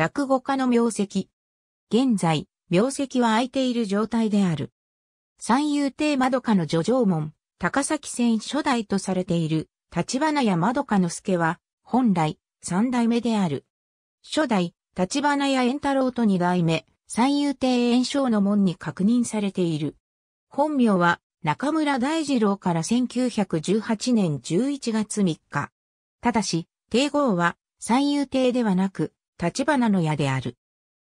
落語家の名跡。現在、名跡は空いている状態である。三遊亭窓かの叙情門、高崎線初代とされている、立花屋窓かの助は、本来、三代目である。初代、立花屋円太郎と二代目、三遊亭円章の門に確認されている。本名は、中村大二郎から1918年11月3日。ただし、帝号は、三遊亭ではなく、立花の矢である。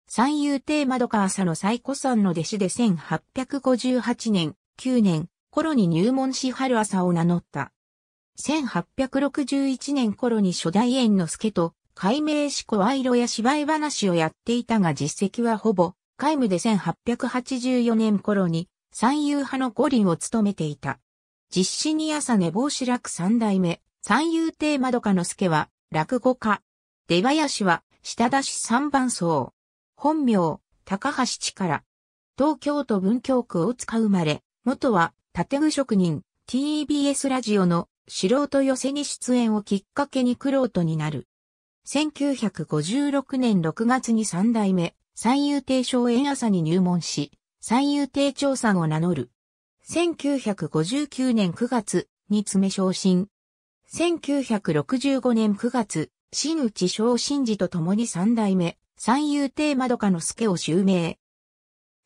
三遊亭窓川佐の最古さんの弟子で1858年、9年、頃に入門し春朝を名乗った。1861年頃に初代縁之助と、改名し声色や芝居話をやっていたが実績はほぼ、皆無で1884年頃に、三遊派の五輪を務めていた。実施に朝寝坊し楽三代目、三遊亭窓かの助は、落語家。出囃は、下田市三番荘。本名、高橋力。東京都文京区大塚生まれ、元は、建具職人、TBS ラジオの素人寄せに出演をきっかけに苦労とになる。1956年6月に三代目、三遊亭荘縁朝に入門し、三遊亭長さんを名乗る。1959年9月に詰め昇進。1965年9月、新内昇進寺と共に三代目、三遊亭窓かの助を襲名。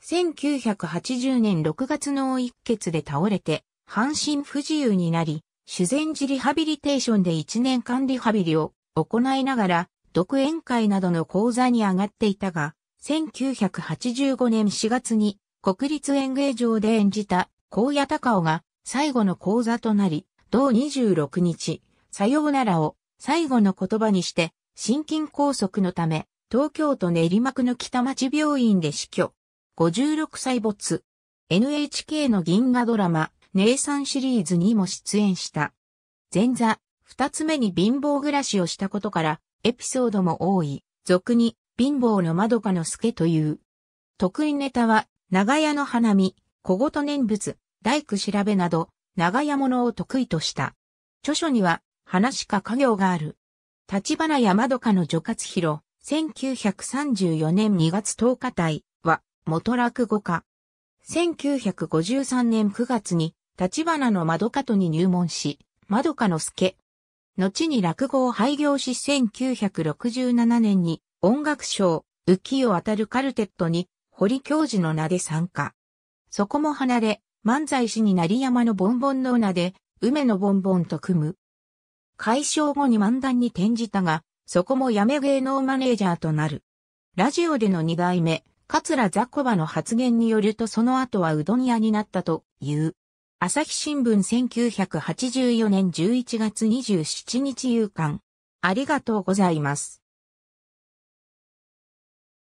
1980年6月の一血で倒れて、半身不自由になり、修善寺リハビリテーションで1年間リハビリを行いながら、独演会などの講座に上がっていたが、1985年4月に国立演芸場で演じた高野隆夫が最後の講座となり、同26日、さようならを最後の言葉にして、心筋梗塞のため、東京都練馬区の北町病院で死去。56歳没。NHK の銀河ドラマ、姉さんシリーズにも出演した。前座、二つ目に貧乏暮らしをしたことから、エピソードも多い、俗に、貧乏の窓かの助という。得意ネタは、長屋の花見、小言念仏、大工調べなど、長屋物を得意とした。著書には、花しか家業がある。立花山戸家の助活広、1934年2月10日体は、元落語家。1953年9月に、立花の窓家とに入門し、窓家の助。後に落語を廃業し1967年に音楽賞、浮世渡るカルテットに堀教授の名で参加。そこも離れ、漫才師に成山のボンボンの名で、梅のボンボンと組む。解消後に漫談に転じたが、そこもやめ芸能マネージャーとなる。ラジオでの二代目、桂ザコバの発言によるとその後はうどん屋になったという。朝日新聞1984年11月27日夕刊。ありがとうございます。